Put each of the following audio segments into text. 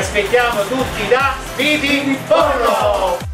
aspettiamo tutti da Speedy Porno!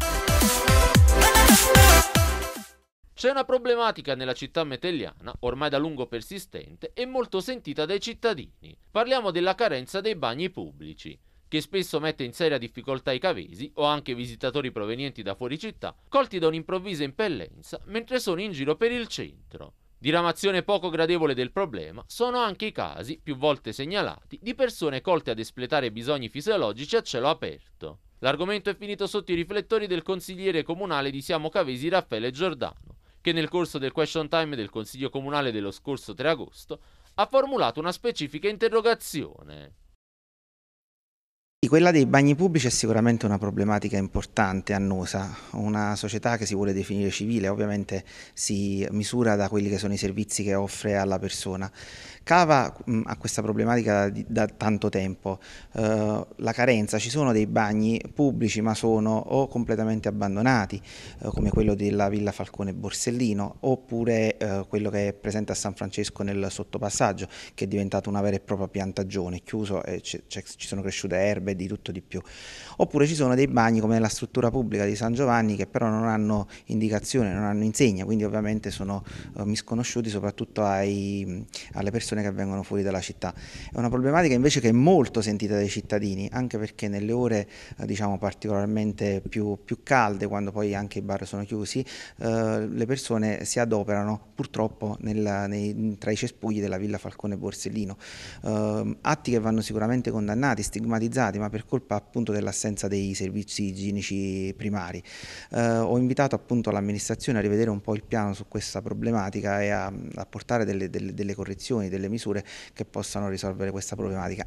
C'è una problematica nella città metelliana, ormai da lungo persistente e molto sentita dai cittadini. Parliamo della carenza dei bagni pubblici, che spesso mette in seria difficoltà i cavesi o anche visitatori provenienti da fuori città, colti da un'improvvisa impellenza mentre sono in giro per il centro. Diramazione poco gradevole del problema sono anche i casi, più volte segnalati, di persone colte ad espletare bisogni fisiologici a cielo aperto. L'argomento è finito sotto i riflettori del consigliere comunale di Siamo Cavesi Raffaele Giordano, che nel corso del question time del Consiglio Comunale dello scorso 3 agosto ha formulato una specifica interrogazione quella dei bagni pubblici è sicuramente una problematica importante annosa, una società che si vuole definire civile ovviamente si misura da quelli che sono i servizi che offre alla persona. Cava mm, a questa problematica da, da tanto tempo, uh, la carenza, ci sono dei bagni pubblici ma sono o completamente abbandonati uh, come quello della Villa Falcone Borsellino oppure uh, quello che è presente a San Francesco nel sottopassaggio che è diventato una vera e propria piantagione, chiuso e ci sono cresciute erbe di tutto di più. Oppure ci sono dei bagni come la struttura pubblica di San Giovanni che però non hanno indicazione, non hanno insegna, quindi ovviamente sono eh, misconosciuti soprattutto ai, alle persone che vengono fuori dalla città. È una problematica invece che è molto sentita dai cittadini, anche perché nelle ore eh, diciamo, particolarmente più, più, calde, quando poi anche i bar sono chiusi, eh, le persone si adoperano purtroppo nella, nei, tra i cespugli della Villa Falcone Borsellino. Eh, atti che vanno sicuramente condannati, stigmatizzati, ma problema per colpa appunto dell'assenza dei servizi igienici primari. Eh, ho invitato appunto l'amministrazione a rivedere un po' il piano su questa problematica e a, a portare delle, delle, delle correzioni, delle misure che possano risolvere questa problematica,